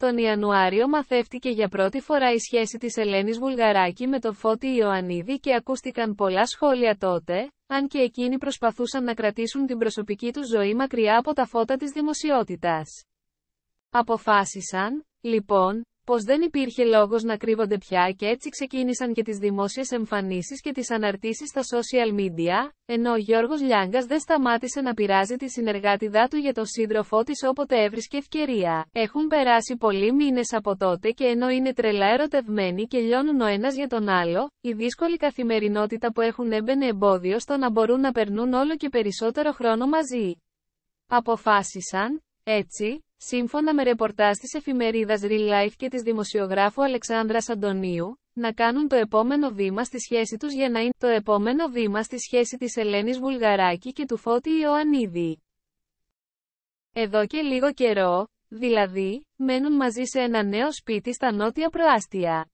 Τον Ιανουάριο μαθεύτηκε για πρώτη φορά η σχέση της Ελένης Βουλγαράκη με τον Φώτη Ιωαννίδη και ακούστηκαν πολλά σχόλια τότε, αν και εκείνοι προσπαθούσαν να κρατήσουν την προσωπική τους ζωή μακριά από τα φώτα της δημοσιότητας. Αποφάσισαν, λοιπόν, πως δεν υπήρχε λόγος να κρύβονται πια και έτσι ξεκίνησαν και τις δημόσιες εμφανίσεις και τις αναρτήσεις στα social media, ενώ ο Γιώργος Λιάγκας δεν σταμάτησε να πειράζει τη συνεργάτιδά του για το σύντροφό της όποτε έβρισκε ευκαιρία. Έχουν περάσει πολλοί μήνες από τότε και ενώ είναι τρελά ερωτευμένοι και λιώνουν ο ένας για τον άλλο, η δύσκολη καθημερινότητα που έχουν έμπαινε εμπόδιο στο να μπορούν να περνούν όλο και περισσότερο χρόνο μαζί. Αποφάσισαν, έτσι, σύμφωνα με ρεπορτάζ της εφημερίδας Real Life και της δημοσιογράφου Αλεξάνδρας Αντωνίου, να κάνουν το επόμενο βήμα στη σχέση τους για να είναι το επόμενο βήμα στη σχέση της Ελένης Βουλγαράκη και του Φώτη Ιωαννίδη. Εδώ και λίγο καιρό, δηλαδή, μένουν μαζί σε ένα νέο σπίτι στα νότια προάστια.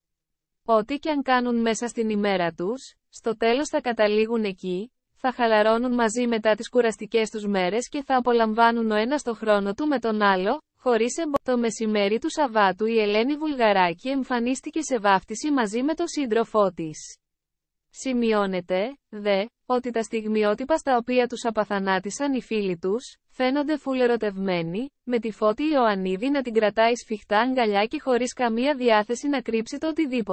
Ό,τι και αν κάνουν μέσα στην ημέρα τους, στο τέλος θα καταλήγουν εκεί, θα χαλαρώνουν μαζί μετά τις κουραστικές τους μέρες και θα απολαμβάνουν ο ένας το χρόνο του με τον άλλο, χωρίς εμπο... Το μεσημέρι του Σαββάτου η Ελένη Βουλγαράκη εμφανίστηκε σε βάφτιση μαζί με τον σύντροφό της. Σημειώνεται, δε, ότι τα στιγμιότυπα στα οποία τους απαθανάτησαν οι φίλοι τους, φαίνονται φουλερωτευμένοι, με τη Φώτη Ιωαννίδη να την κρατάει σφιχτά αγκαλιά και χωρίς καμία διάθεση να κρύψει το οτιδήποτε.